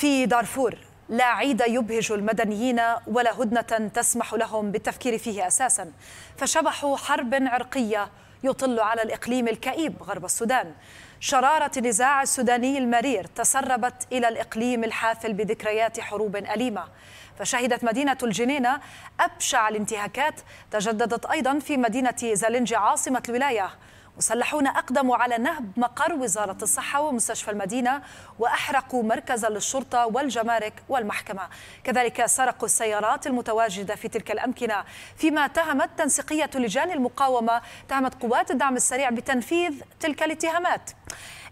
في دارفور لا عيد يبهج المدنيين ولا هدنة تسمح لهم بالتفكير فيه أساسا فشبح حرب عرقية يطل على الإقليم الكئيب غرب السودان شرارة النزاع السوداني المرير تسربت إلى الإقليم الحافل بذكريات حروب أليمة فشهدت مدينة الجنينة أبشع الانتهاكات تجددت أيضا في مدينة زالنجي عاصمة الولاية مسلحون أقدموا على نهب مقر وزارة الصحة ومستشفى المدينة وأحرقوا مركزا للشرطة والجمارك والمحكمة كذلك سرقوا السيارات المتواجدة في تلك الأمكنة فيما تهمت تنسيقية لجان المقاومة تهمت قوات الدعم السريع بتنفيذ تلك الاتهامات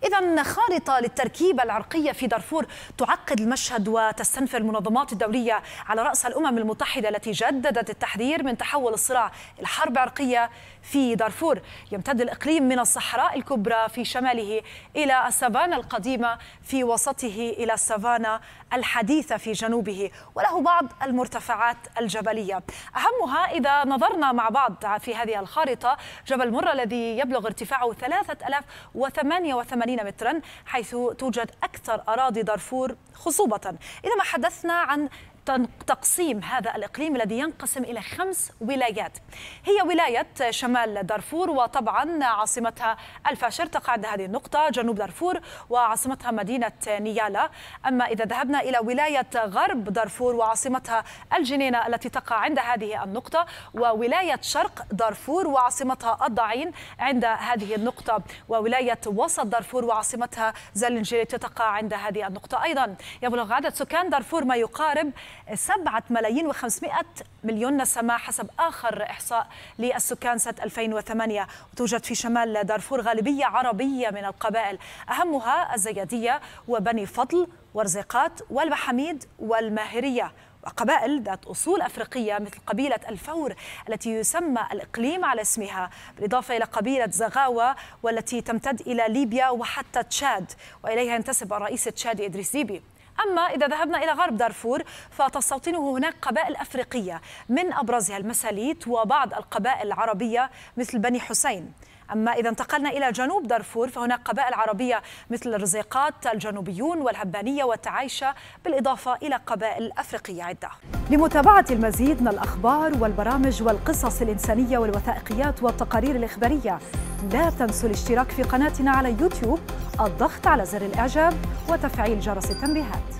إذا خارطة للتركيبة العرقية في دارفور تعقد المشهد وتستنفر المنظمات الدولية على رأس الأمم المتحدة التي جددت التحذير من تحول الصراع إلى حرب عرقية في دارفور يمتد الإقليم من الصحراء الكبرى في شماله إلى السافانا القديمة في وسطه إلى السافانا الحديثة في جنوبه وله بعض المرتفعات الجبلية أهمها إذا نظرنا مع بعض في هذه الخارطة جبل مرة الذي يبلغ ارتفاعه 3088 80 مترا حيث توجد أكثر أراضي دارفور خصوبة إذا ما حدثنا عن تقسيم هذا الإقليم الذي ينقسم إلى خمس ولايات هي ولاية شمال دارفور وطبعا عاصمتها الفاشر تقع عند هذه النقطة جنوب دارفور وعاصمتها مدينة نيالا أما إذا ذهبنا إلى ولاية غرب دارفور وعاصمتها الجنينة التي تقع عند هذه النقطة وولاية شرق دارفور وعاصمتها الضعين عند هذه النقطة وولاية وسط دارفور وعاصمتها زلنجيري تقع عند هذه النقطة أيضا يبلغ عدد سكان دارفور ما يقارب 7 ملايين و500 مليون نسمة حسب آخر إحصاء للسكان سنة 2008 وتوجد في شمال دارفور غالبية عربية من القبائل أهمها الزيادية وبني فضل والزقات والبحميد والماهرية وقبائل ذات أصول أفريقية مثل قبيلة الفور التي يسمى الإقليم على اسمها بالإضافة إلى قبيلة زغاوة والتي تمتد إلى ليبيا وحتى تشاد وإليها ينتسب الرئيس التشادي إدريس ديبي أما إذا ذهبنا إلى غرب دارفور فتستوطنه هناك قبائل أفريقية من أبرزها المساليت وبعض القبائل العربية مثل بني حسين أما إذا انتقلنا إلى جنوب دارفور فهناك قبائل عربية مثل الرزيقات الجنوبيون والهبانية والتعايشة بالإضافة إلى قبائل أفريقية عدة لمتابعة المزيد من الأخبار والبرامج والقصص الإنسانية والوثائقيات والتقارير الإخبارية لا تنسوا الاشتراك في قناتنا على يوتيوب الضغط على زر الإعجاب وتفعيل جرس التنبيهات